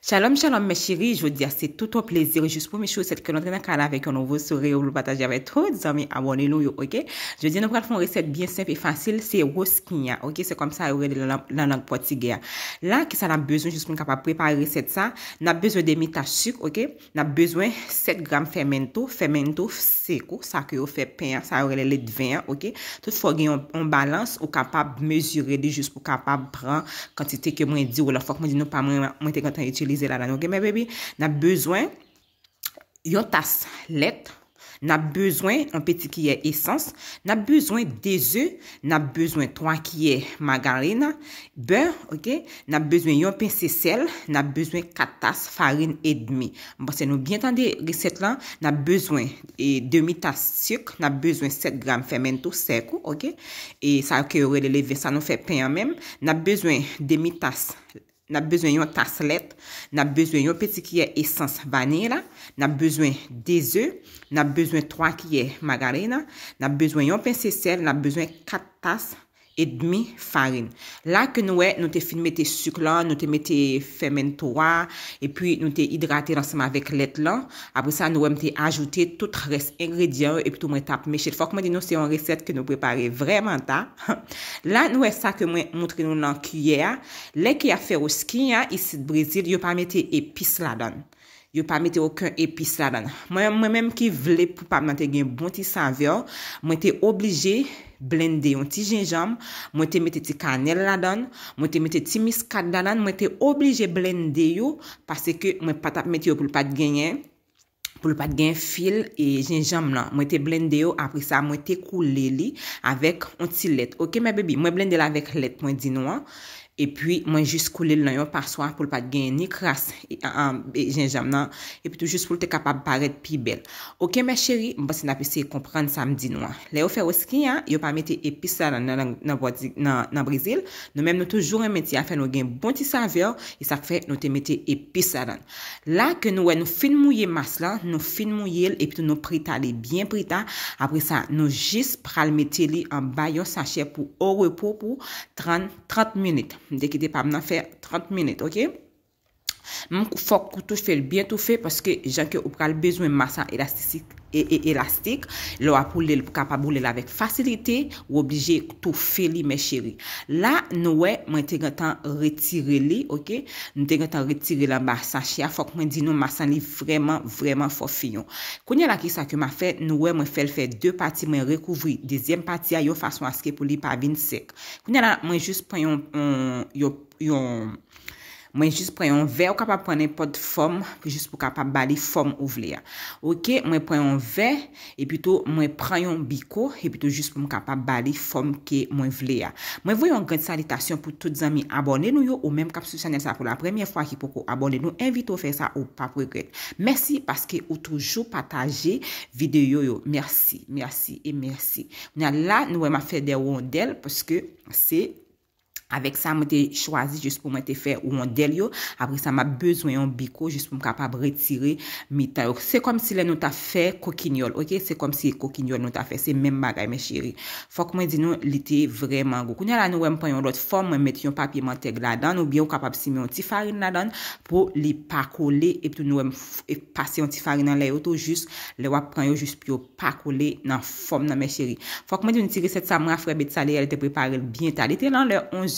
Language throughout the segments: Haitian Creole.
Chalom, chalom, me chiri. Je vous dis, c'est tout au plaisir. Juste pour mes choses, c'est que l'on est dans le canal avec un nouveau sourire. Vous le partagez avec trop de amis. A bon, il est lourd, ok? Je vous dis, nous prenons une recette bien simple et facile. C'est Roskina, ok? C'est comme ça, il y a l'anak potiguère. Là, qui ça a besoin, justement, de préparer cette recette, ça? On a besoin de mitache sucre, ok? On a besoin 7 g fermento. Fermento, c'est quoi? Ça, qui est fait peint, ça, il y a l'élite 20, ok? Toutes fois, on balance. On ne peut pas mesurer, juste, on ne peut pas prendre quantité lize la lan. Ok, mwen bebe, nan bezwen yon tas let, nan bezwen yon peti kiye esans, nan bezwen de ze, nan bezwen 3 kiye magarina, beur, ok, nan bezwen yon pen se sel, nan bezwen 4 tas farine et demi. Mwen basen nou, byen tan de riset lan, nan bezwen demi tas syok, nan bezwen 7 gram fermento sekou, ok, e sa akè yore de leve, sa nou fè pen yon menm, nan bezwen demi tas let, Na bezwen yon tas let, na bezwen yon peti kiye esans vanila, na bezwen dez e, na bezwen 3 kiye magarena, na bezwen yon pensi sel, na bezwen 4 tas vanila. et demi farin. La ke nou e, nou te fin mette suk lan, nou te mette femen towa, epi nou te idrate lansman vek let lan, api sa nou e mte ajoute tout res ingredyen, epi tout mwen tap meche. Fok mwen di nou se yon resep ke nou prepare vremen ta. La nou e sa ke mwen moutre nou nan kuye a, le ki a fer ou ski a, isi de Brazil, yo pa mette epis la don. Yo pa mete okun epis la dan. Mwen menm ki vle pou pa mwen te gen bon ti savyon. Mwen te oblije blendeyon ti jenjom. Mwen te mete ti kanel la dan. Mwen te mete ti miskad la dan. Mwen te oblije blendeyon. Pase ke mwen patap meteyon pou l pa genyen. Pou l pa genyen fil e jenjom la. Mwen te blendeyon apri sa. Mwen te koule li. Avèk onti let. Ok mwen bebi. Mwen blendeyon avèk let. Mwen di nou an. epi mwen jis koulil nan yo par swa pou l pa gen ni kras, gen jam nan, epi tou jis pou l te kapab paret pi bel. Ok, mwen cheri, mwen basi na pise yi kompran samdi nou an. Le yo fe wos ki an, yo pa meti epi sa dan nan brasil, nou men nou toujouren meti an, fe nou gen bon ti sa ver, e sa fe nou te meti epi sa dan. La ke nou wè nou fin mouye mas lan, nou fin mouye el, epi tou nou prita li, bien prita, apri sa nou jis pral meti li an bayon sa chè pou ou repou pou 30 minit. Dèkè depam nan fè 30 minèt, ok? Moun kou fòk kou touche fèl, bientou fè, paske jan kè ou pral bezwen masan elastisik. E, e, elastik. Lo apou li, kapabou li lavek fasilite. Ou oblije tou feli me cheri. La, noue, mwen te gantan retire li, ok. Nou te gantan retire la ba sa chia. Fok mwen di nou, masan li vreman, vreman fofiyon. Kounye la ki sa ke ma fe, noue, mwen fel fe. De pati mwen rekouvri. Dezyem pati a yo fason aske pou li pa vin sek. Kounye la, mwen jist pren yon, yon, yon... Mwen jist pren yon ver ou kapap pren yon pot fom pou jist pou kapap bali fom ou vle ya. Ou ke mwen pren yon ver e pito mwen pren yon biko e pito jist pou mwen kapap bali fom ke mwen vle ya. Mwen vwe yon gred salitasyon pou tout zami abonnen nou yo ou menm kap sou chanel sa pou la premye fwa ki poko abonnen nou. Invite ou fey sa ou pa pregred. Mersi paske ou toujou pataje videyo yo. Mersi, mersi e mersi. Mwen a la nou wè ma fey derwondel poske se... avek sa mwen te chwazi jist pou mwen te fè ou mwen del yo. Apre sa mwen bezwen yon biko jist pou mwen kapab retire mi tayok. Se kom si le nou ta fè kokinyol. Ok? Se kom si kokinyol nou ta fè. Se men bagay me chiri. Fok mwen di nou li te vreman go. Kounye la nou wèm pwèm yon lot fòm. Mwen met yon papi mante gladan. Ou biyon kapab si mwen yon ti farin nadan pou li pakole epi tou nou wèm e pase yon ti farin nan le yoto. Jus le wèm pwèm yon jus pwèm yon pakole nan fòm nan me chiri. Fok mwen di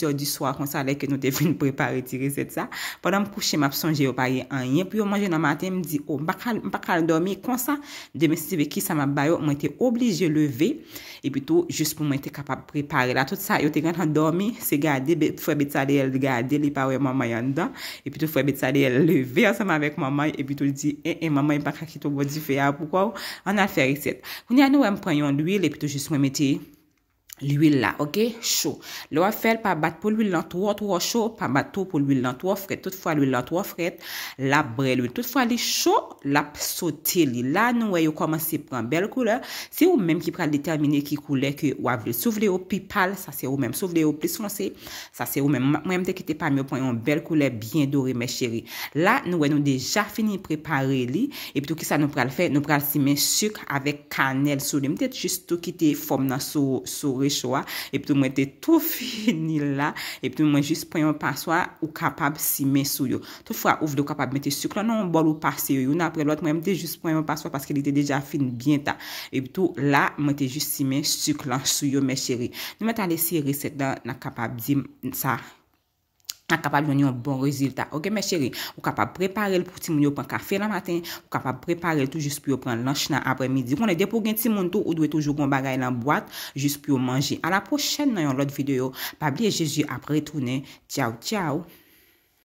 nou ou di swa kon sa lè ke nou te fin prepare ti resep sa. Pwè nan m kouche m ap sonje yo pari an yè. Pwè yo manje nan maten m di, ou m pa kal dormi kon sa, de mè si te beki sa m ap bayo, mwen te oblige leve, e pwè tou jous pou mwen te kapap prepare la. Tout sa, yo te gantan dormi, se gade, fwe bet sa de yèl gade, li pa wè maman yon dan, e pwè tou fwe bet sa de yèl leve an sa m avek maman, e pwè tou di, e maman yon pa kakitou gwa di fè ya, poukwa ou, an al fè resep. Kouni an nou wè l'huil la, ok? Chou. Lo a fel pa bat pou l'huil lantouan, tou a chou, pa bat tou pou l'huil lantouan, fred, tout fwa l'huil lantouan, fred, la brel, tout fwa l'huil chou, la psote li. La nou wey yo komanse pran bel koule, se ou menm ki pral determine ki koule ki wav li souv le ou pi pal, sa se ou menm souv le ou plis fonse, sa se ou menm mwenm de ki te pa myo pon yon bel koule byen dore, me cheri. La nou wey nou deja fini prepare li, e pito ki sa nou pral fe, nou pral si men suk avek kanel, sou Choua, epitou mwen te tou finil la, epitou mwen jist ponye mwen paswa ou kapab si men sou yo. Tou fwa ou vle kapab mwen te suk lan non, nan bol ou pasye yo yo, nan apre lot mwen mwen te jist ponye mwen paswa paske li te deja fin bien ta. Epitou la mwen te jist si men suk lan sou yo men chere. Nou mwen tan de si resep dan nan kapab di sa... a kapal yon yon bon rezilta. Ok, mè chéri, ou kapal preparel pou ti moun yo pan kafe la maten, ou kapal preparel toujous pou yon pran lansh na apre midi. Konè depo gen ti moun tou, ou dwe toujou kon bagay lan boat, jous pou yon manji. A la pochèn nan yon lot videyo, pabli e jeji apre retounen. Tchau, tchau!